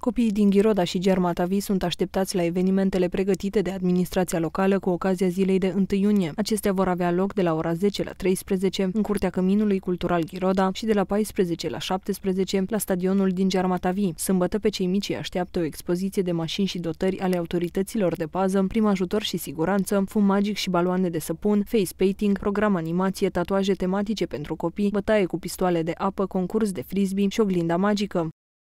Copiii din Ghiroda și Germatavi sunt așteptați la evenimentele pregătite de administrația locală cu ocazia zilei de 1 iunie. Acestea vor avea loc de la ora 10 la 13 în Curtea Căminului Cultural Ghiroda și de la 14 la 17 la stadionul din Germatavi. Sâmbătă pe cei mici așteaptă o expoziție de mașini și dotări ale autorităților de pază, prim ajutor și siguranță, fum magic și baloane de săpun, face painting, program animație, tatuaje tematice pentru copii, bătaie cu pistoale de apă, concurs de frisbee și oglinda magică.